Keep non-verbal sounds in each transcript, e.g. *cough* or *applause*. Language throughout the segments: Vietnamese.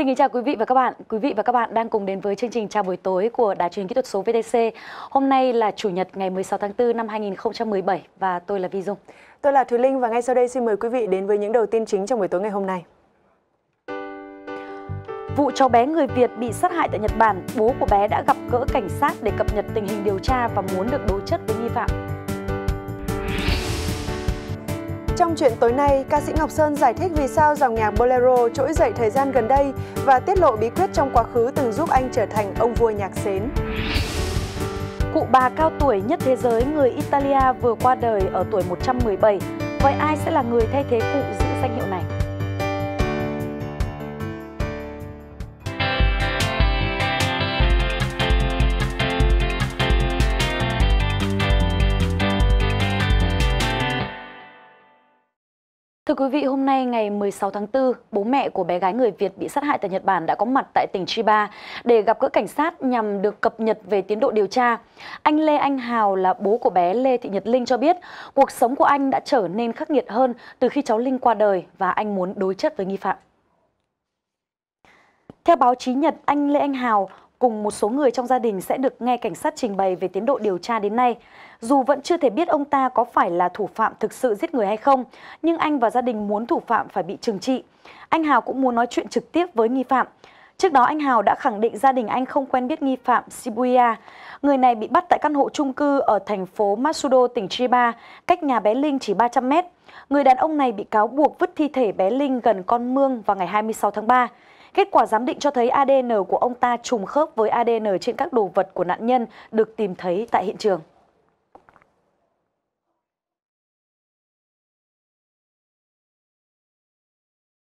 Xin kính chào quý vị và các bạn. Quý vị và các bạn đang cùng đến với chương trình chào buổi tối của Đài truyền Hình kỹ thuật số VTC. Hôm nay là Chủ nhật ngày 16 tháng 4 năm 2017 và tôi là Vi Dung. Tôi là Thùy Linh và ngay sau đây xin mời quý vị đến với những đầu tin chính trong buổi tối ngày hôm nay. Vụ cháu bé người Việt bị sát hại tại Nhật Bản, bố của bé đã gặp gỡ cảnh sát để cập nhật tình hình điều tra và muốn được đối chất với nghi phạm. Trong chuyện tối nay, ca sĩ Ngọc Sơn giải thích vì sao dòng nhạc bolero trỗi dậy thời gian gần đây và tiết lộ bí quyết trong quá khứ từng giúp anh trở thành ông vua nhạc sến Cụ bà cao tuổi nhất thế giới người Italia vừa qua đời ở tuổi 117. Vậy ai sẽ là người thay thế cụ giữ danh hiệu này? Thưa quý vị, hôm nay ngày 16 tháng 4, bố mẹ của bé gái người Việt bị sát hại tại Nhật Bản đã có mặt tại tỉnh Chiba để gặp gỡ cảnh sát nhằm được cập nhật về tiến độ điều tra. Anh Lê Anh Hào là bố của bé Lê Thị Nhật Linh cho biết cuộc sống của anh đã trở nên khắc nghiệt hơn từ khi cháu Linh qua đời và anh muốn đối chất với nghi phạm. Theo báo chí Nhật, anh Lê Anh Hào cùng một số người trong gia đình sẽ được nghe cảnh sát trình bày về tiến độ điều tra đến nay. Dù vẫn chưa thể biết ông ta có phải là thủ phạm thực sự giết người hay không, nhưng anh và gia đình muốn thủ phạm phải bị trừng trị. Anh Hào cũng muốn nói chuyện trực tiếp với nghi phạm. Trước đó anh Hào đã khẳng định gia đình anh không quen biết nghi phạm Shibuya. Người này bị bắt tại căn hộ chung cư ở thành phố Matsudo, tỉnh Chiba, cách nhà bé Linh chỉ 300 mét. Người đàn ông này bị cáo buộc vứt thi thể bé Linh gần con mương vào ngày 26 tháng 3. Kết quả giám định cho thấy ADN của ông ta trùng khớp với ADN trên các đồ vật của nạn nhân được tìm thấy tại hiện trường.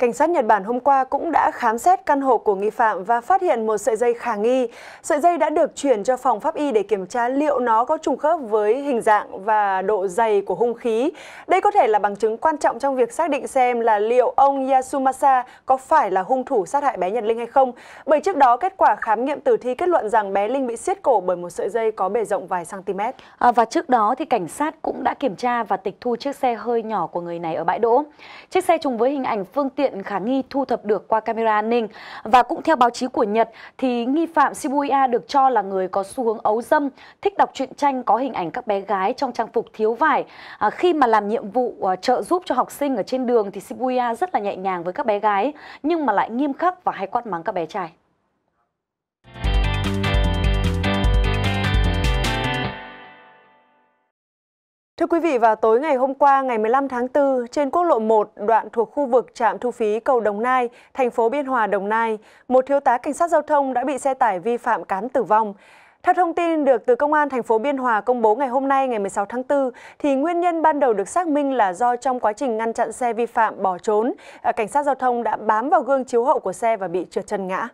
Cảnh sát Nhật Bản hôm qua cũng đã khám xét căn hộ của nghi phạm và phát hiện một sợi dây khả nghi. Sợi dây đã được chuyển cho phòng pháp y để kiểm tra liệu nó có trùng khớp với hình dạng và độ dày của hung khí. Đây có thể là bằng chứng quan trọng trong việc xác định xem là liệu ông Yasumasa có phải là hung thủ sát hại bé Nhật Linh hay không. Bởi trước đó kết quả khám nghiệm tử thi kết luận rằng bé Linh bị siết cổ bởi một sợi dây có bề rộng vài cm. À, và trước đó thì cảnh sát cũng đã kiểm tra và tịch thu chiếc xe hơi nhỏ của người này ở bãi đỗ. Chiếc xe trùng với hình ảnh phương tiện hiện khả nghi thu thập được qua camera an ninh. Và cũng theo báo chí của Nhật thì nghi phạm Shibuya được cho là người có xu hướng ấu dâm, thích đọc truyện tranh có hình ảnh các bé gái trong trang phục thiếu vải. À, khi mà làm nhiệm vụ à, trợ giúp cho học sinh ở trên đường thì Shibuya rất là nhẹ nhàng với các bé gái nhưng mà lại nghiêm khắc và hay quát mắng các bé trai. Thưa quý vị, vào tối ngày hôm qua ngày 15 tháng 4, trên quốc lộ 1, đoạn thuộc khu vực trạm thu phí cầu Đồng Nai, thành phố Biên Hòa, Đồng Nai, một thiếu tá cảnh sát giao thông đã bị xe tải vi phạm cán tử vong. Theo thông tin được từ Công an thành phố Biên Hòa công bố ngày hôm nay ngày 16 tháng 4, thì nguyên nhân ban đầu được xác minh là do trong quá trình ngăn chặn xe vi phạm bỏ trốn, à, cảnh sát giao thông đã bám vào gương chiếu hậu của xe và bị trượt chân ngã.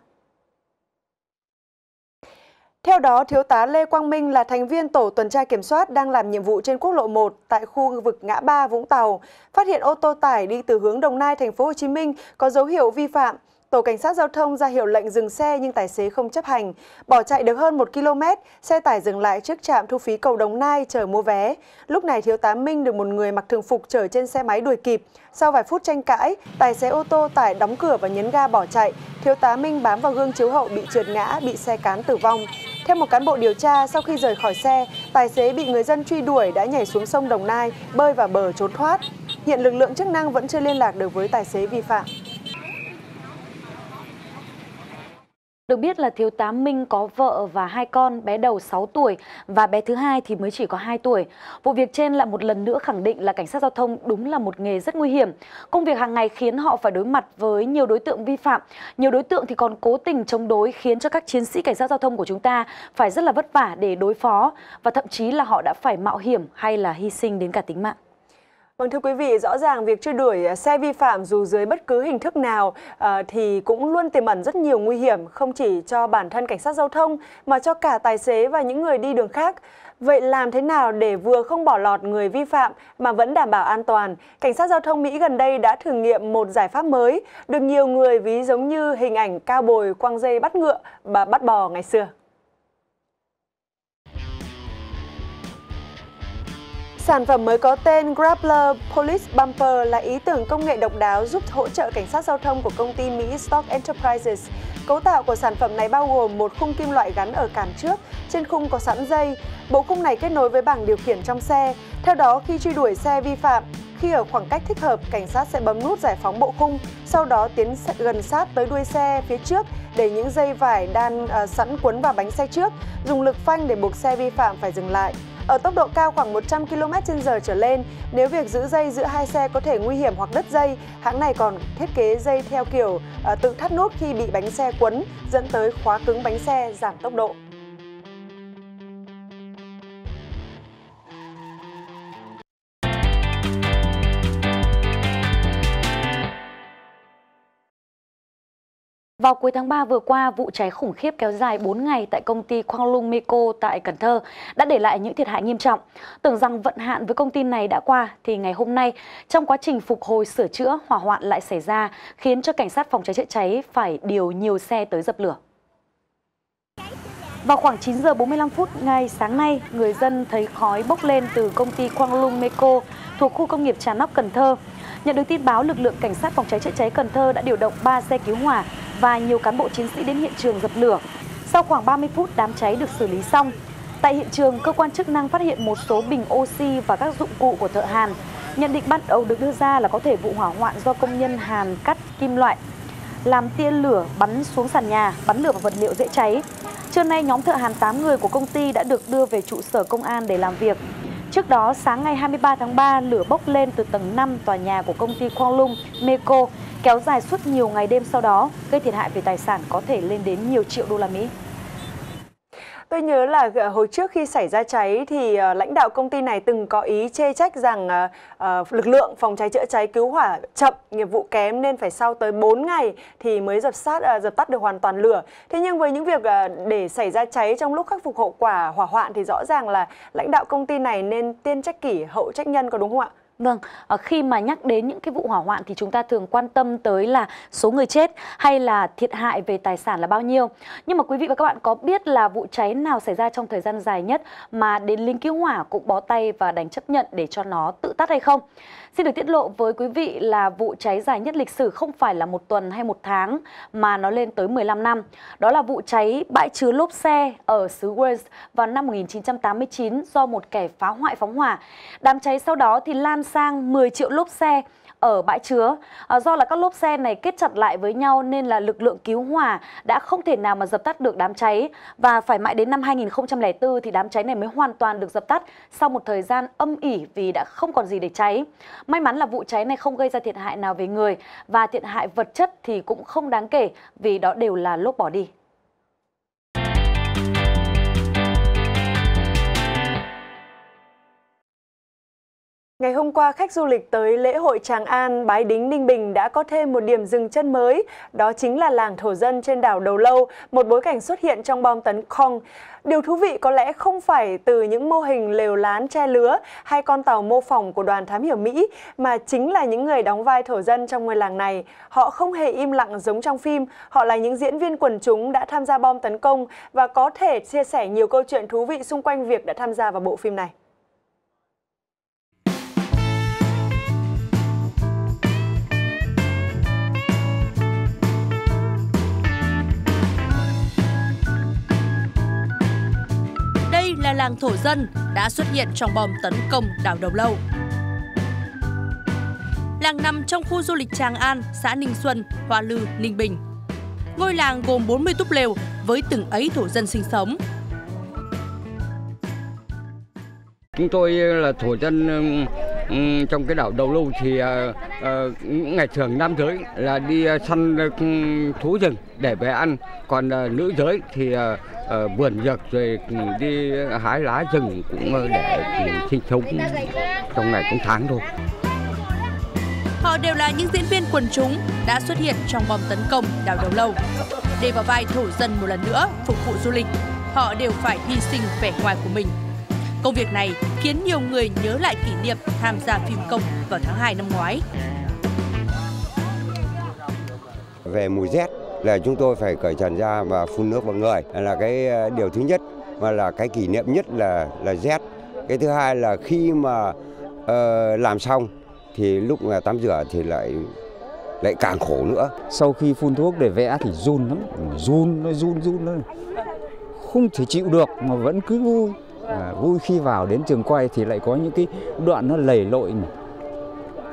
Theo đó, Thiếu tá Lê Quang Minh là thành viên tổ tuần tra kiểm soát đang làm nhiệm vụ trên quốc lộ 1 tại khu vực ngã ba Vũng Tàu, phát hiện ô tô tải đi từ hướng Đồng Nai thành phố Hồ Chí Minh có dấu hiệu vi phạm Tổ cảnh sát giao thông ra hiệu lệnh dừng xe nhưng tài xế không chấp hành. Bỏ chạy được hơn 1 km, xe tải dừng lại trước trạm thu phí cầu Đồng Nai chờ mua vé. Lúc này thiếu tá Minh được một người mặc thường phục chở trên xe máy đuổi kịp. Sau vài phút tranh cãi, tài xế ô tô tải đóng cửa và nhấn ga bỏ chạy. Thiếu tá Minh bám vào gương chiếu hậu bị trượt ngã, bị xe cán tử vong. Theo một cán bộ điều tra, sau khi rời khỏi xe, tài xế bị người dân truy đuổi đã nhảy xuống sông Đồng Nai, bơi vào bờ trốn thoát. Hiện lực lượng chức năng vẫn chưa liên lạc được với tài xế vi phạm. Được biết là thiếu tá Minh có vợ và hai con, bé đầu 6 tuổi và bé thứ hai thì mới chỉ có 2 tuổi. Vụ việc trên lại một lần nữa khẳng định là cảnh sát giao thông đúng là một nghề rất nguy hiểm. Công việc hàng ngày khiến họ phải đối mặt với nhiều đối tượng vi phạm. Nhiều đối tượng thì còn cố tình chống đối khiến cho các chiến sĩ cảnh sát giao thông của chúng ta phải rất là vất vả để đối phó và thậm chí là họ đã phải mạo hiểm hay là hy sinh đến cả tính mạng. Vâng thưa quý vị, rõ ràng việc truy đuổi à, xe vi phạm dù dưới bất cứ hình thức nào à, thì cũng luôn tiềm ẩn rất nhiều nguy hiểm không chỉ cho bản thân cảnh sát giao thông mà cho cả tài xế và những người đi đường khác. Vậy làm thế nào để vừa không bỏ lọt người vi phạm mà vẫn đảm bảo an toàn? Cảnh sát giao thông Mỹ gần đây đã thử nghiệm một giải pháp mới được nhiều người ví giống như hình ảnh cao bồi quăng dây bắt ngựa và bắt bò ngày xưa. Sản phẩm mới có tên Grappler Police Bumper là ý tưởng công nghệ độc đáo giúp hỗ trợ cảnh sát giao thông của công ty Mỹ Stock Enterprises. Cấu tạo của sản phẩm này bao gồm một khung kim loại gắn ở cản trước, trên khung có sẵn dây. Bộ khung này kết nối với bảng điều khiển trong xe. Theo đó, khi truy đuổi xe vi phạm, khi ở khoảng cách thích hợp, cảnh sát sẽ bấm nút giải phóng bộ khung, sau đó tiến gần sát tới đuôi xe phía trước để những dây vải đan uh, sẵn quấn vào bánh xe trước, dùng lực phanh để buộc xe vi phạm phải dừng lại. Ở tốc độ cao khoảng 100 km h trở lên, nếu việc giữ dây giữa hai xe có thể nguy hiểm hoặc đứt dây, hãng này còn thiết kế dây theo kiểu ờ, tự thắt nút khi bị bánh xe quấn, dẫn tới khóa cứng bánh xe, giảm tốc độ. Vào cuối tháng 3 vừa qua, vụ cháy khủng khiếp kéo dài 4 ngày tại công ty Quang Lung Meco tại Cần Thơ đã để lại những thiệt hại nghiêm trọng. Tưởng rằng vận hạn với công ty này đã qua thì ngày hôm nay, trong quá trình phục hồi sửa chữa, hỏa hoạn lại xảy ra khiến cho cảnh sát phòng cháy chữa cháy phải điều nhiều xe tới dập lửa. Vào khoảng 9 giờ 45 phút ngày sáng nay, người dân thấy khói bốc lên từ công ty Quang Lung Meco thuộc khu công nghiệp Trà Nóc Cần Thơ Nhận được tin báo, lực lượng cảnh sát phòng cháy chữa cháy Cần Thơ đã điều động 3 xe cứu hỏa và nhiều cán bộ chiến sĩ đến hiện trường dập lửa. Sau khoảng 30 phút, đám cháy được xử lý xong. Tại hiện trường, cơ quan chức năng phát hiện một số bình oxy và các dụng cụ của thợ hàn. Nhận định ban đầu được đưa ra là có thể vụ hỏa hoạn do công nhân hàn cắt kim loại làm tia lửa bắn xuống sàn nhà, bắn lửa vào vật liệu dễ cháy. Trưa nay, nhóm thợ hàn 8 người của công ty đã được đưa về trụ sở công an để làm việc. Trước đó, sáng ngày 23 tháng 3, lửa bốc lên từ tầng 5 tòa nhà của công ty Quang Lung, Meco, kéo dài suốt nhiều ngày đêm sau đó, gây thiệt hại về tài sản có thể lên đến nhiều triệu đô la Mỹ. Tôi nhớ là ờ, hồi trước khi xảy ra cháy thì ờ, lãnh đạo công ty này từng có ý chê trách rằng ờ, lực lượng phòng cháy chữa cháy cứu hỏa chậm, nghiệp vụ kém nên phải sau tới 4 ngày thì mới dập sát dập tắt được hoàn toàn lửa. Thế nhưng với những việc để xảy ra cháy trong lúc khắc phục hậu quả hỏa hoạn thì rõ ràng là lãnh đạo công ty này nên tiên trách kỷ hậu trách nhân có đúng không ạ? Vâng, ờ, khi mà nhắc đến những cái vụ hỏa hoạn thì chúng ta thường quan tâm tới là số người chết hay là thiệt hại về tài sản là bao nhiêu. Nhưng mà quý vị và các bạn có biết là vụ cháy nào xảy ra trong thời gian dài nhất mà đến lính cứu hỏa cũng bó tay và đánh chấp nhận để cho nó tự tắt hay không? Xin được tiết lộ với quý vị là vụ cháy dài nhất lịch sử không phải là một tuần hay một tháng mà nó lên tới 15 năm. Đó là vụ cháy bãi chứa lốp xe ở xứ Wales vào năm 1989 do một kẻ phá hoại phóng hỏa. Đám cháy sau đó thì lan sang 10 triệu lốp xe ở bãi chứa. À, do là các lốp xe này kết chặt lại với nhau nên là lực lượng cứu hỏa đã không thể nào mà dập tắt được đám cháy và phải mãi đến năm 2004 thì đám cháy này mới hoàn toàn được dập tắt sau một thời gian âm ỉ vì đã không còn gì để cháy. May mắn là vụ cháy này không gây ra thiệt hại nào về người và thiệt hại vật chất thì cũng không đáng kể vì đó đều là lốp bỏ đi. Ngày hôm qua, khách du lịch tới lễ hội Tràng An, Bái Đính, Ninh Bình đã có thêm một điểm dừng chân mới. Đó chính là làng thổ dân trên đảo Đầu Lâu, một bối cảnh xuất hiện trong bom tấn Kong. Điều thú vị có lẽ không phải từ những mô hình lều lán che lứa hay con tàu mô phỏng của đoàn thám hiểm Mỹ, mà chính là những người đóng vai thổ dân trong ngôi làng này. Họ không hề im lặng giống trong phim, họ là những diễn viên quần chúng đã tham gia bom tấn công và có thể chia sẻ nhiều câu chuyện thú vị xung quanh việc đã tham gia vào bộ phim này. nhà làng thổ dân đã xuất hiện trong bom tấn công đảo Đầu Lâu. Làng nằm trong khu du lịch Tràng An, xã Ninh Xuân, Hoa Lư, Ninh Bình. Ngôi làng gồm 40 túp lều với từng ấy thổ dân sinh sống. Chúng tôi là thổ dân ừ, trong cái đảo Đầu Lâu thì à, à, ngày thường nam giới là đi săn ừ, thú rừng để về ăn, còn à, nữ giới thì Ờ, vườn dược rồi đi hái lá rừng cũng để sinh sống trong ngày cũng tháng thôi. Họ đều là những diễn viên quần chúng đã xuất hiện trong bom tấn công đảo đầu lâu. Để vào vai thổ dân một lần nữa phục vụ du lịch, họ đều phải hy sinh vẻ ngoài của mình. Công việc này khiến nhiều người nhớ lại kỷ niệm tham gia phim công vào tháng 2 năm ngoái. Về mùa rét là chúng tôi phải cởi trần ra và phun nước vào người là cái ờ, điều thứ nhất mà là cái kỷ niệm nhất là là rét cái thứ hai là khi mà uh, làm xong thì lúc mà tắm rửa thì lại lại càng khổ nữa sau khi phun thuốc để vẽ thì run lắm run nó run run nó không thể chịu được mà vẫn cứ vui à, vui khi vào đến trường quay thì lại có những cái đoạn nó lầy lội mà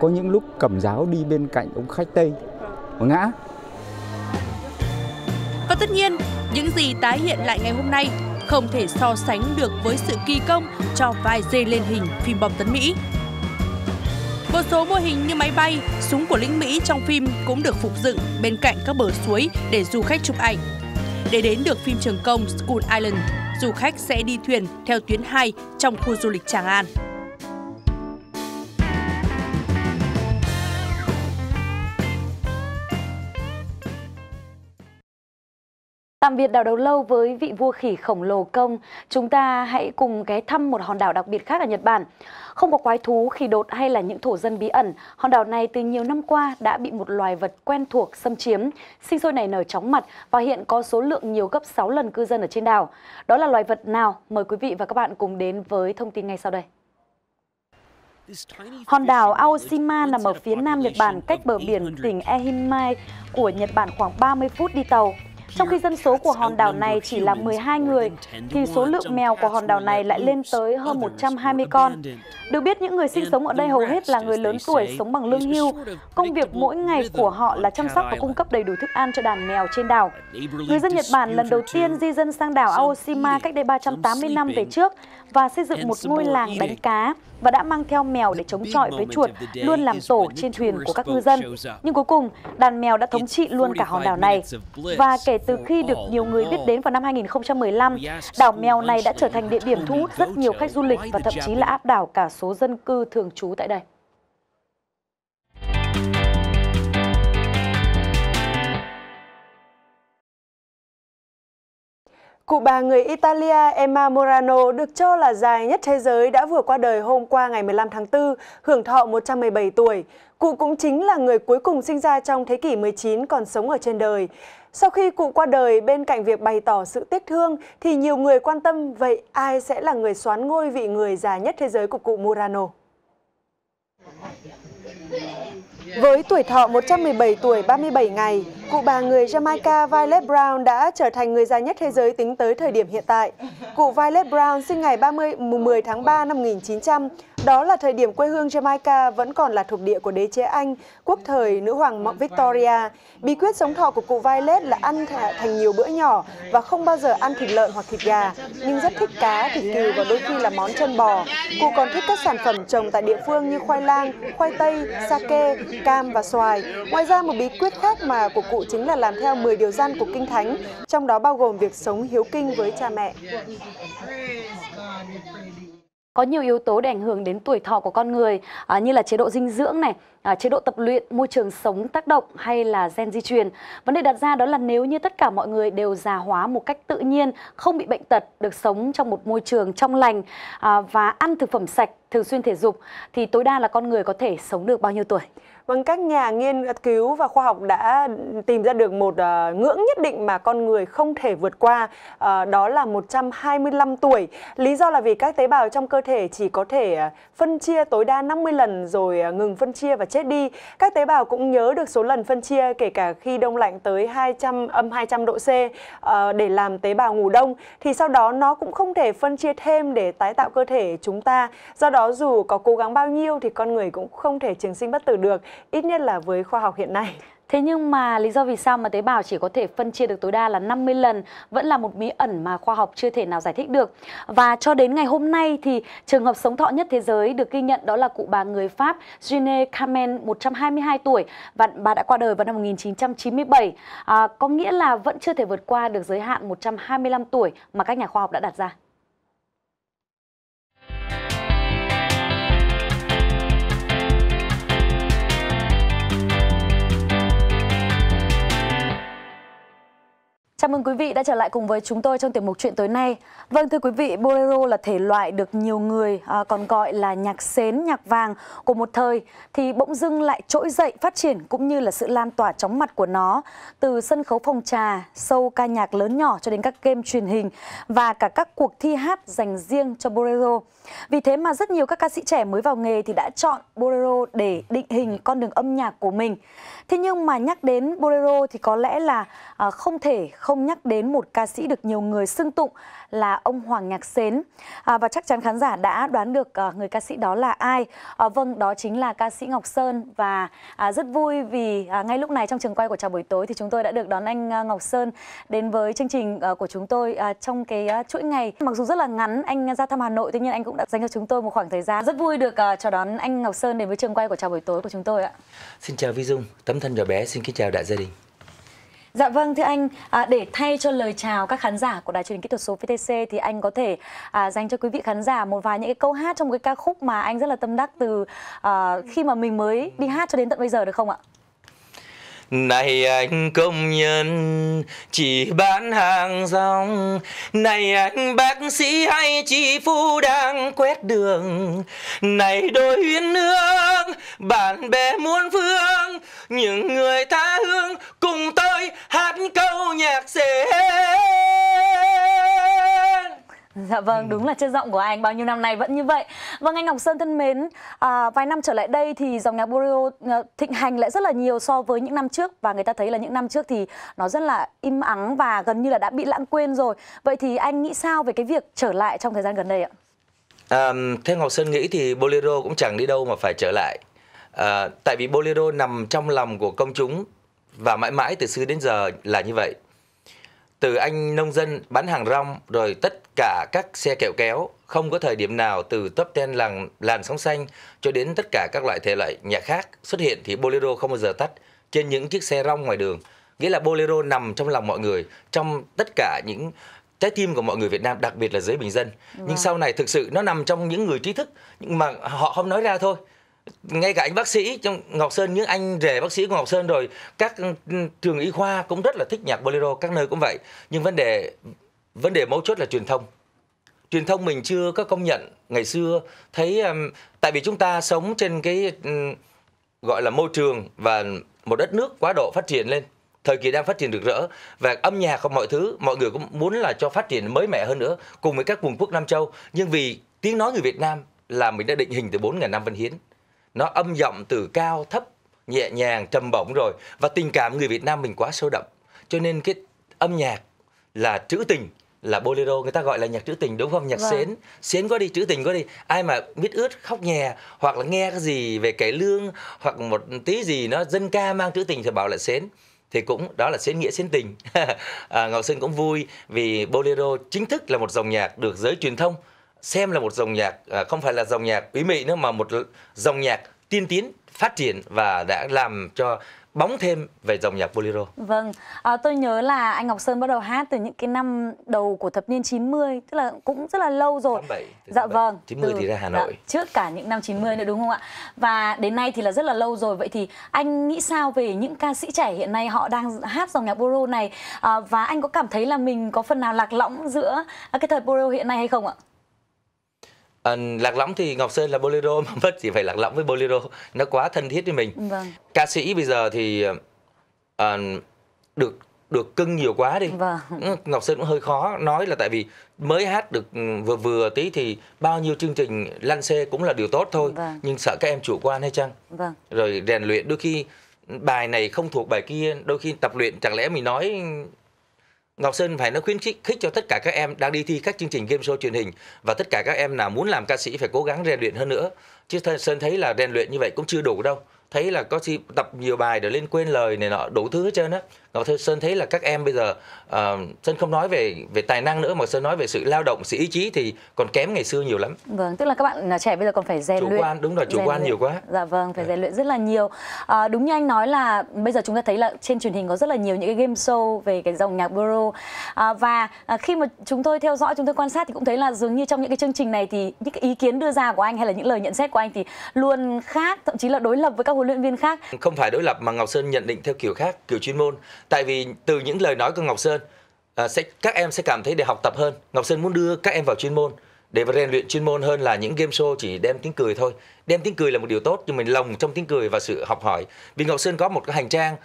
có những lúc cầm giáo đi bên cạnh ông khách tây ngã Tất nhiên, những gì tái hiện lại ngày hôm nay không thể so sánh được với sự kỳ công cho vài dê lên hình phim bom tấn Mỹ. Một số mô hình như máy bay, súng của lính Mỹ trong phim cũng được phục dựng bên cạnh các bờ suối để du khách chụp ảnh. Để đến được phim trường công School Island, du khách sẽ đi thuyền theo tuyến 2 trong khu du lịch Tràng An. Tạm biệt đảo đầu lâu với vị vua khỉ khổng lồ công, chúng ta hãy cùng ghé thăm một hòn đảo đặc biệt khác ở Nhật Bản. Không có quái thú, khỉ đột hay là những thổ dân bí ẩn, hòn đảo này từ nhiều năm qua đã bị một loài vật quen thuộc xâm chiếm, sinh sôi nảy nở chóng mặt và hiện có số lượng nhiều gấp 6 lần cư dân ở trên đảo. Đó là loài vật nào? Mời quý vị và các bạn cùng đến với thông tin ngay sau đây. Hòn đảo Aoshima nằm ở phía nam Nhật Bản cách bờ biển tỉnh Ehime của Nhật Bản khoảng 30 phút đi tàu. Trong khi dân số của hòn đảo này chỉ là 12 người, thì số lượng mèo của hòn đảo này lại lên tới hơn 120 con. Được biết, những người sinh sống ở đây hầu hết là người lớn tuổi sống bằng lương hưu. Công việc mỗi ngày của họ là chăm sóc và cung cấp đầy đủ thức ăn cho đàn mèo trên đảo. Người dân Nhật Bản lần đầu tiên di dân sang đảo Aoshima cách đây 380 năm về trước và xây dựng một ngôi làng đánh cá và đã mang theo mèo để chống chọi với chuột luôn làm tổ trên thuyền của các ngư dân. Nhưng cuối cùng, đàn mèo đã thống trị luôn cả hòn đảo này. Và kể từ khi được nhiều người biết đến vào năm 2015, đảo mèo này đã trở thành địa điểm thu hút rất nhiều khách du lịch và thậm chí là áp đảo cả số dân cư thường trú tại đây. Cụ bà người Italia Emma Morano được cho là dài nhất thế giới đã vừa qua đời hôm qua ngày 15 tháng 4, hưởng thọ 117 tuổi. Cụ cũng chính là người cuối cùng sinh ra trong thế kỷ 19 còn sống ở trên đời. Sau khi cụ qua đời, bên cạnh việc bày tỏ sự tiếc thương thì nhiều người quan tâm vậy ai sẽ là người xoán ngôi vị người già nhất thế giới của cụ Murano. Với tuổi thọ 117 tuổi 37 ngày, cụ bà người Jamaica Violet Brown đã trở thành người già nhất thế giới tính tới thời điểm hiện tại. Cụ Violet Brown sinh ngày 30 10 tháng 3 năm 1900 đó là thời điểm quê hương Jamaica vẫn còn là thuộc địa của đế chế Anh, quốc thời nữ hoàng Mộng Victoria. Bí quyết sống thọ của cụ Violet là ăn thành nhiều bữa nhỏ và không bao giờ ăn thịt lợn hoặc thịt gà, nhưng rất thích cá, thịt cừu và đôi khi là món chân bò. Cụ còn thích các sản phẩm trồng tại địa phương như khoai lang, khoai tây, sake, cam và xoài. Ngoài ra, một bí quyết khác mà của cụ chính là làm theo 10 điều gian của Kinh Thánh, trong đó bao gồm việc sống hiếu kinh với cha mẹ có nhiều yếu tố để ảnh hưởng đến tuổi thọ của con người à, như là chế độ dinh dưỡng này, à, chế độ tập luyện, môi trường sống tác động hay là gen di truyền. Vấn đề đặt ra đó là nếu như tất cả mọi người đều già hóa một cách tự nhiên, không bị bệnh tật, được sống trong một môi trường trong lành à, và ăn thực phẩm sạch, thường xuyên thể dục thì tối đa là con người có thể sống được bao nhiêu tuổi? Vâng, các nhà nghiên cứu và khoa học đã tìm ra được một uh, ngưỡng nhất định mà con người không thể vượt qua, uh, đó là 125 tuổi. Lý do là vì các tế bào trong cơ thể chỉ có thể uh, phân chia tối đa 50 lần rồi uh, ngừng phân chia và chết đi. Các tế bào cũng nhớ được số lần phân chia kể cả khi đông lạnh tới 200 âm 200 độ C uh, để làm tế bào ngủ đông thì sau đó nó cũng không thể phân chia thêm để tái tạo cơ thể chúng ta. Do đó dù có cố gắng bao nhiêu thì con người cũng không thể trường sinh bất tử được ít nhất là với khoa học hiện nay. Thế nhưng mà lý do vì sao mà tế bào chỉ có thể phân chia được tối đa là 50 lần vẫn là một bí ẩn mà khoa học chưa thể nào giải thích được. Và cho đến ngày hôm nay thì trường hợp sống thọ nhất thế giới được ghi nhận đó là cụ bà người Pháp Jeanne Carmen 122 tuổi và bà đã qua đời vào năm 1997. À, có nghĩa là vẫn chưa thể vượt qua được giới hạn 125 tuổi mà các nhà khoa học đã đặt ra. Chào mừng quý vị đã trở lại cùng với chúng tôi trong tiểu mục chuyện tối nay. Vâng thưa quý vị, bolero là thể loại được nhiều người à, còn gọi là nhạc sến, nhạc vàng của một thời thì bỗng dưng lại trỗi dậy phát triển cũng như là sự lan tỏa chóng mặt của nó từ sân khấu phòng trà, sâu ca nhạc lớn nhỏ cho đến các game truyền hình và cả các cuộc thi hát dành riêng cho bolero. Vì thế mà rất nhiều các ca sĩ trẻ mới vào nghề thì đã chọn bolero để định hình con đường âm nhạc của mình. Thế nhưng mà nhắc đến bolero thì có lẽ là à, không thể không không nhắc đến một ca sĩ được nhiều người xưng tụng là ông Hoàng Nhạc Sến. À, và chắc chắn khán giả đã đoán được à, người ca sĩ đó là ai. À, vâng, đó chính là ca sĩ Ngọc Sơn và à, rất vui vì à, ngay lúc này trong trường quay của chào buổi tối thì chúng tôi đã được đón anh à, Ngọc Sơn đến với chương trình à, của chúng tôi à, trong cái à, chuỗi ngày. Mặc dù rất là ngắn anh ra thăm Hà Nội, tuy nhiên anh cũng đã dành cho chúng tôi một khoảng thời gian rất vui được à, chào đón anh Ngọc Sơn đến với trường quay của chào buổi tối của chúng tôi ạ. Xin chào Vi Dung, tấm thân nhỏ bé xin kính chào đại gia đình. Dạ vâng, thưa anh, à, để thay cho lời chào các khán giả của Đài truyền hình kỹ thuật số VTC thì anh có thể à, dành cho quý vị khán giả một vài những cái câu hát trong cái ca khúc mà anh rất là tâm đắc từ à, khi mà mình mới đi hát cho đến tận bây giờ được không ạ? này anh công nhân chỉ bán hàng rong này anh bác sĩ hay chị phu đang quét đường này đôi uyên nương bạn bè muôn phương những người tha hương cùng tôi hát câu nhạc dễ Dạ vâng, ừ. đúng là chất giọng của anh bao nhiêu năm nay vẫn như vậy. Vâng anh Ngọc Sơn thân mến, à, vài năm trở lại đây thì dòng nhạc bolero à, thịnh hành lại rất là nhiều so với những năm trước và người ta thấy là những năm trước thì nó rất là im ắng và gần như là đã bị lãng quên rồi. Vậy thì anh nghĩ sao về cái việc trở lại trong thời gian gần đây ạ? À, theo Ngọc Sơn nghĩ thì bolero cũng chẳng đi đâu mà phải trở lại. À, tại vì bolero nằm trong lòng của công chúng và mãi mãi từ xưa đến giờ là như vậy từ anh nông dân bán hàng rong rồi tất cả các xe kẹo kéo không có thời điểm nào từ top ten làng làn sóng xanh cho đến tất cả các loại thể loại nhạc khác xuất hiện thì bolero không bao giờ tắt trên những chiếc xe rong ngoài đường nghĩa là bolero nằm trong lòng mọi người trong tất cả những trái tim của mọi người Việt Nam đặc biệt là giới bình dân yeah. nhưng vâng. sau này thực sự nó nằm trong những người trí thức nhưng mà họ không nói ra thôi ngay cả anh bác sĩ trong Ngọc Sơn những anh rể bác sĩ của Ngọc Sơn rồi các ừ, trường y khoa cũng rất là thích nhạc bolero các nơi cũng vậy nhưng vấn đề vấn đề mấu chốt là truyền thông truyền thông mình chưa có công nhận ngày xưa thấy tại vì chúng ta sống trên cái ừ, gọi là môi trường và một đất nước quá độ phát triển lên thời kỳ đang phát triển rực rỡ và âm nhạc và mọi thứ mọi người cũng muốn là cho phát triển mới mẻ hơn nữa cùng với các vùng quốc Nam Châu nhưng vì tiếng nói người Việt Nam là mình đã định hình từ 4.000 năm văn hiến nó âm giọng từ cao thấp nhẹ nhàng trầm bổng rồi và tình cảm người Việt Nam mình quá sâu đậm cho nên cái âm nhạc là trữ tình là bolero người ta gọi là nhạc trữ tình đúng không nhạc vâng. xến sến có đi trữ tình có đi ai mà biết ướt khóc nhè hoặc là nghe cái gì về cải lương hoặc một tí gì nó dân ca mang trữ tình thì bảo là xến thì cũng đó là xến nghĩa xến tình *laughs* à, ngọc sơn cũng vui vì bolero chính thức là một dòng nhạc được giới truyền thông xem là một dòng nhạc à, không phải là dòng nhạc quý mị nữa mà một dòng nhạc tiên tiến phát triển và đã làm cho bóng thêm về dòng nhạc bolero. Vâng, à, tôi nhớ là anh Ngọc Sơn bắt đầu hát từ những cái năm đầu của thập niên 90, tức là cũng rất là lâu rồi. 87, dạ vâng. 90 từ, thì ra Hà dạ, Nội. Dạ, trước cả những năm 90 nữa đúng không ạ? Và đến nay thì là rất là lâu rồi. Vậy thì anh nghĩ sao về những ca sĩ trẻ hiện nay họ đang hát dòng nhạc bolero này à, và anh có cảm thấy là mình có phần nào lạc lõng giữa à, cái thời bolero hiện nay hay không ạ? à, lạc lõng thì ngọc sơn là bolero mà *laughs* mất thì phải lạc lõng với bolero nó quá thân thiết với mình vâng. ca sĩ bây giờ thì à, được được cưng nhiều quá đi vâng. Ừ, ngọc sơn cũng hơi khó nói là tại vì mới hát được ừ, vừa vừa tí thì bao nhiêu chương trình lăn xê cũng là điều tốt thôi vâng. nhưng sợ các em chủ quan hay chăng vâng. rồi rèn luyện đôi khi bài này không thuộc bài kia đôi khi tập luyện chẳng lẽ mình nói Ngọc Sơn phải nói khuyến khích khích cho tất cả các em đang đi thi các chương trình game show truyền hình và tất cả các em nào muốn làm ca sĩ phải cố gắng rèn luyện hơn nữa. Chứ Sơn thấy là rèn luyện như vậy cũng chưa đủ đâu. Thấy là có khi tập nhiều bài để lên quên lời này nọ đủ thứ hết trơn á ngọc thưa sơn thấy là các em bây giờ uh, sơn không nói về về tài năng nữa mà sơn nói về sự lao động sự ý chí thì còn kém ngày xưa nhiều lắm vâng tức là các bạn là ờ, trẻ bây giờ còn phải rèn luyện chủ quan đúng rồi chủ quan luyện. nhiều quá dạ vâng phải dạ. rèn luyện rất là nhiều à, đúng như anh nói là bây giờ chúng ta thấy là trên truyền hình có rất là nhiều những cái game show về cái dòng nhạc bureau à, và à, khi mà chúng tôi theo dõi chúng tôi quan sát thì cũng thấy là dường như trong những cái chương trình này thì những cái ý kiến đưa ra của anh hay là những lời nhận xét của anh thì luôn khác thậm chí là đối lập với các huấn luyện viên khác không phải đối lập mà ngọc sơn nhận định theo kiểu khác kiểu chuyên môn tại vì từ những lời nói của Ngọc Sơn à, sẽ các em sẽ cảm thấy để học tập hơn Ngọc Sơn muốn đưa các em vào chuyên môn để rèn luyện chuyên môn hơn là những game show chỉ đem tiếng cười thôi đem tiếng cười là một điều tốt nhưng mình lồng trong tiếng cười và sự học hỏi vì Ngọc Sơn có một cái hành trang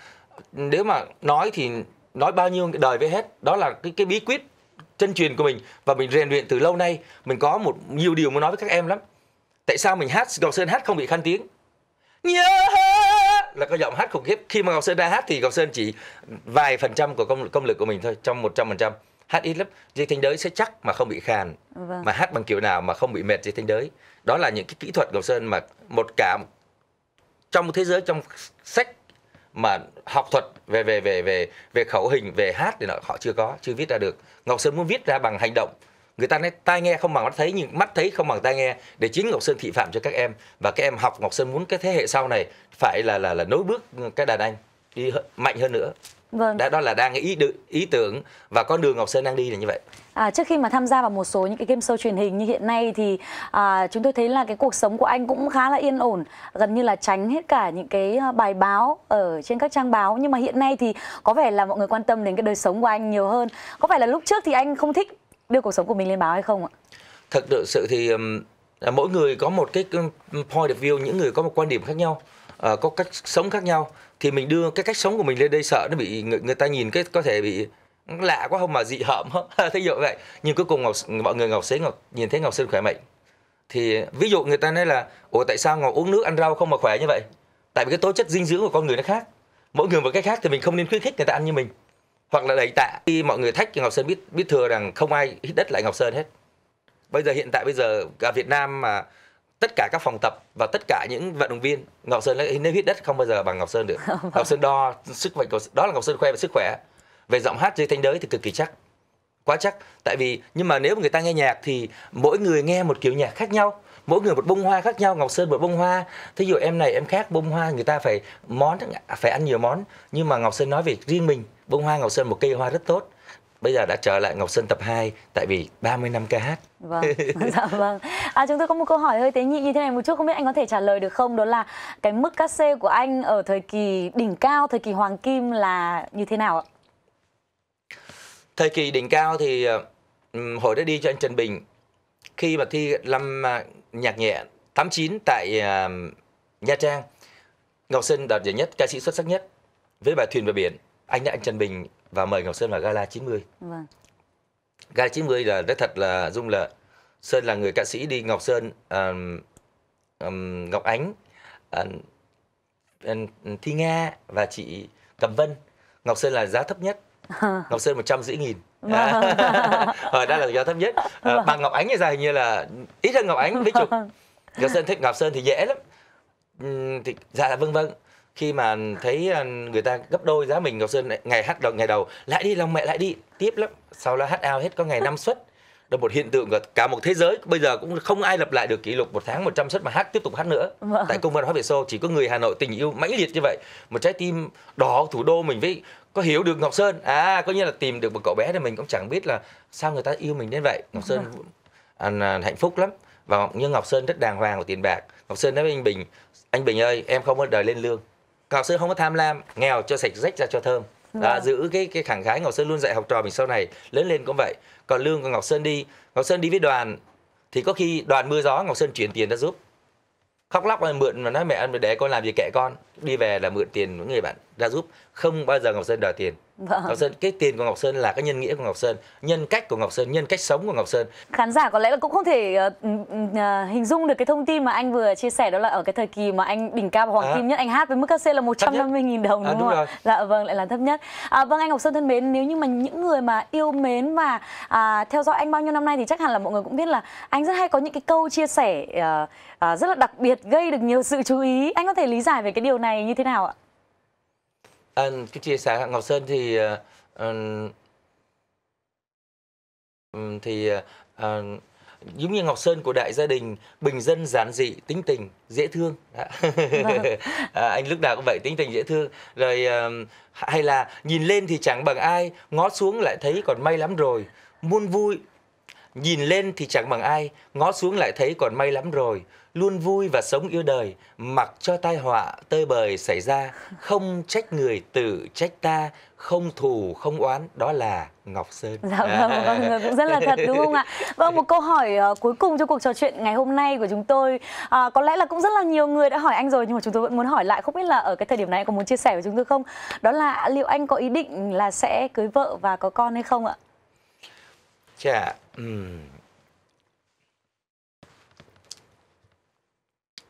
nếu mà nói thì nói bao nhiêu đời với hết đó là cái cái bí quyết chân truyền của mình và mình rèn luyện từ lâu nay mình có một nhiều điều muốn nói với các em lắm tại sao mình hát Ngọc Sơn hát không bị khan tiếng nhớ yeah là có giọng hát khủng khiếp khi mà ngọc sơn đang hát thì ngọc sơn chỉ vài phần trăm của công công lực của mình thôi trong một trăm phần trăm hát ít lắm dây thanh đới sẽ chắc mà không bị khàn vâng. mà hát bằng kiểu nào mà không bị mệt dây thanh đới đó là những cái kỹ thuật ngọc sơn mà một cả trong thế giới trong sách mà học thuật về về về về về khẩu hình về hát thì họ chưa có chưa viết ra được ngọc sơn muốn viết ra bằng hành động người ta nói tai nghe không bằng mắt thấy nhưng mắt thấy không bằng tai nghe để chính ngọc sơn thị phạm cho các em và các em học ngọc sơn muốn cái thế hệ sau này phải là là là nối bước các đàn anh đi mạnh hơn nữa Vâng. Đã đó là đang ý ý tưởng và con đường Ngọc Sơn đang đi là như vậy. À, trước khi mà tham gia vào một số những cái game show truyền hình như hiện nay thì à, chúng tôi thấy là cái cuộc sống của anh cũng khá là yên ổn, gần như là tránh hết cả những cái à, bài báo ở trên các trang báo. Nhưng mà hiện nay thì có vẻ là mọi người quan tâm đến cái đời sống của anh nhiều hơn. Có phải là lúc trước thì anh không thích đưa cuộc sống của mình lên báo hay không ạ? Thật sự thì à, mỗi người có một cái point of view, những người có một quan điểm khác nhau, à, có cách sống khác nhau thì mình đưa cái cách sống của mình lên đây sợ nó bị người, người ta nhìn cái có thể bị lạ quá không mà dị hợm không *laughs* thí dụ vậy nhưng cuối cùng ngọc mọi người ngọc xế ngọc nhìn thấy ngọc sơn khỏe mạnh thì ví dụ người ta nói là ủa tại sao ngọc uống nước ăn rau không mà khỏe như vậy tại vì cái tố chất dinh dưỡng của con người nó khác mỗi người một cách khác thì mình không nên khuyến khích người ta ăn như mình hoặc là đầy tạ khi mọi người thách thì ngọc sơn biết biết thừa rằng không ai hít đất lại ngọc sơn hết bây giờ hiện tại bây giờ ở việt nam mà tất cả các phòng tập và tất cả những vận động viên ngọc sơn lấy, nếu hít đất không bao giờ bằng ngọc sơn được *laughs* vâng. ngọc sơn đo sức mạnh đó là ngọc sơn khoe về sức khỏe về giọng hát dưới thanh đới thì cực kỳ chắc quá chắc tại vì nhưng mà nếu mà người ta nghe nhạc thì mỗi người nghe một kiểu nhạc khác nhau mỗi người một bông hoa khác nhau ngọc sơn một bông hoa thí dụ em này em khác bông hoa người ta phải món phải ăn nhiều món nhưng mà ngọc sơn nói về riêng mình bông hoa ngọc sơn một cây hoa rất tốt bây giờ đã trở lại Ngọc Sơn tập 2 tại vì 30 năm ca hát. Vâng. *laughs* dạ vâng. À, chúng tôi có một câu hỏi hơi tế nhị như thế này một chút không biết anh có thể trả lời được không? Đó là cái mức cát xê của anh ở thời kỳ đỉnh cao, thời kỳ hoàng kim là như thế nào ạ? Thời kỳ đỉnh cao thì ờ, hồi đó đi cho anh Trần Bình khi mà thi năm à, nhạc nhẹ 89 tại uh, Nha Trang. Ngọc Sơn đạt giải nhất ca sĩ xuất sắc nhất với bài Thuyền và Biển. Anh đã anh Trần Bình và mời Ngọc Sơn vào gala 90. Vâng. Gala 90 là rất thật là Dung là Sơn là người ca sĩ đi Ngọc Sơn um, um, Ngọc Ánh um, Thi Nga và chị Cẩm Vân. Ngọc Sơn là giá thấp nhất Ngọc Sơn một trăm rưỡi nghìn vâng. à, *laughs* ờ, đó là giá thấp nhất ờ, vâng. à, bà Ngọc Ánh như ra hình như là ít hơn Ngọc Ánh mấy chục vâng. Ngọc Sơn thích Ngọc Sơn thì dễ lắm ừ, thì dạ, dạ vâng vâng khi mà thấy ờ, người ta gấp đôi giá mình Ngọc Sơn ngày hát đầu ngày đầu lại đi lòng mẹ lại đi tiếp lắm sau đó hát ao hết có ngày năm suất đó một hiện tượng của cả một thế giới bây giờ cũng không ai lập lại được kỷ lục một tháng 100 suất mà hát tiếp tục hát nữa tại công văn hóa Việt Xô chỉ có người Hà Nội tình yêu mãnh liệt như vậy một trái tim đỏ thủ đô mình với có hiểu được Ngọc Sơn à có nghĩa là tìm được một cậu bé thì mình cũng chẳng biết là sao người ta yêu mình đến vậy Ngọc Sơn à, hạnh phúc lắm và nhưng Ngọc Sơn rất đàng hoàng của tiền bạc Ngọc Sơn nói với anh Bình anh Bình ơi em không có đời lên lương Ngọc Sơn không có tham lam nghèo cho sạch rách ra cho thơm à, giữ cái cái khẳng khái Ngọc Sơn luôn dạy học trò mình sau này lớn lên cũng vậy còn lương của Ngọc Sơn đi Ngọc Sơn đi với đoàn thì có khi đoàn mưa gió Ngọc Sơn chuyển tiền ra giúp khóc lóc mượn mà nói mẹ để con làm gì kệ con đi về là mượn tiền những người bạn ra giúp không bao giờ ngọc sơn đòi tiền vâng. ngọc sơn cái tiền của ngọc sơn là cái nhân nghĩa của ngọc sơn nhân cách của ngọc sơn nhân cách sống của ngọc sơn khán giả có lẽ là cũng không thể uh, uh, hình dung được cái thông tin mà anh vừa chia sẻ đó là ở cái thời kỳ mà anh đỉnh cao và hoàng à. kim nhất anh hát với mức KC là 150 000 đồng à, đúng, à, đúng không ạ dạ vâng lại là thấp nhất à, vâng anh ngọc sơn thân mến nếu như mà những người mà yêu mến và à, theo dõi anh bao nhiêu năm nay thì chắc hẳn là mọi người cũng biết là anh rất hay có những cái câu chia sẻ uh, uh, rất là đặc biệt gây được nhiều sự chú ý anh có thể lý giải về cái điều này này như thế nào ạ? À, cái chia sẻ Ngọc Sơn thì uh, thì uh, giống như Ngọc Sơn của đại gia đình bình dân giản dị tính tình dễ thương vâng. *laughs* à, anh lúc nào cũng vậy tính tình dễ thương rồi uh, hay là nhìn lên thì chẳng bằng ai ngó xuống lại thấy còn may lắm rồi muôn vui Nhìn lên thì chẳng bằng ai, ngó xuống lại thấy còn may lắm rồi. Luôn vui và sống yêu đời, mặc cho tai họa, tơi bời xảy ra. Không trách người tự trách ta, không thù, không oán. Đó là Ngọc Sơn. Dạ vâng, vâng, vâng, vâng cũng rất là thật đúng không ạ? Vâng, một câu hỏi uh, cuối cùng cho cuộc trò chuyện ngày hôm nay của chúng tôi. Uh, có lẽ là cũng rất là nhiều người đã hỏi anh rồi, nhưng mà chúng tôi vẫn muốn hỏi lại. Không biết là ở cái thời điểm này anh có muốn chia sẻ với chúng tôi không? Đó là liệu anh có ý định là sẽ cưới vợ và có con hay không ạ? 자, dạ, 음.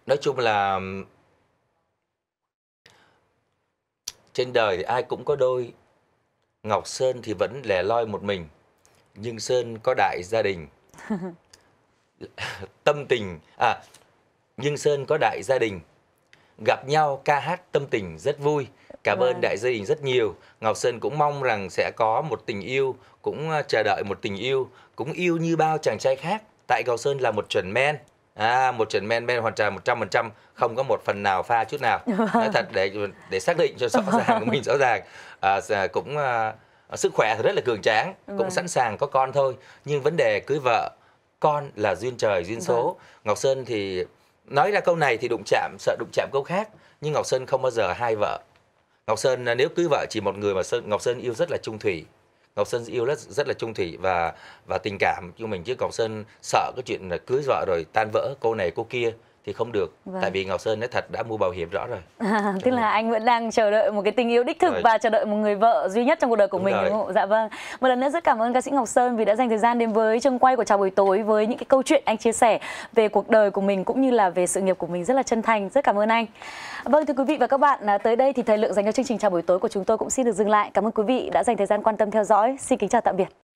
nói chung là trên đời thì ai cũng có đôi ngọc sơn thì vẫn lẻ loi một mình nhưng sơn có đại gia đình *laughs* tâm tình à nhưng sơn có đại gia đình gặp nhau ca hát tâm tình rất vui cảm vâng. ơn đại gia đình rất nhiều ngọc sơn cũng mong rằng sẽ có một tình yêu cũng ờ, chờ đợi một tình yêu cũng yêu như bao chàng trai khác tại ngọc sơn là một chuẩn men À, một chuẩn men men hoàn toàn một trăm phần trăm, không có một phần nào pha chút nào. Vâng. Nói thật để để xác định cho rõ ràng của mình rõ ràng. À, à cũng ờ, à, sức khỏe thì rất là cường tráng, vâng. cũng sẵn sàng có con thôi, nhưng vấn đề cưới vợ con là duyên trời duyên vâng. số. Ngọc Sơn thì nói ra câu này thì đụng chạm sợ đụng chạm câu khác nhưng ngọc sơn không bao giờ hai vợ ngọc sơn à, nếu cưới vợ chỉ một người mà sơn ngọc sơn yêu rất là trung thủy ngọc sơn yêu rất rất là trung thủy và và tình cảm cho mình chứ ngọc sơn sợ cái chuyện là cưới vợ rồi tan vỡ cô này cô kia thì không được vâng. tại vì ngọc sơn nói thật đã mua bảo hiểm rõ rồi *laughs* à, tức là anh vẫn đang chờ đợi một cái tình yêu đích thực rồi. và chờ đợi một người vợ duy nhất trong cuộc đời của đúng mình rồi. đúng không dạ vâng một lần nữa rất cảm ơn ca sĩ ngọc sơn vì đã dành thời gian đến với trường quay của chào buổi tối với những cái câu chuyện anh chia sẻ về cuộc đời của mình cũng như là về sự nghiệp của mình rất là chân thành rất cảm ơn anh vâng thưa quý vị và các bạn à, tới đây thì thời lượng dành cho chương trình chào buổi tối của chúng tôi cũng xin được dừng lại cảm ơn quý vị đã dành thời gian quan tâm theo dõi xin kính chào tạm biệt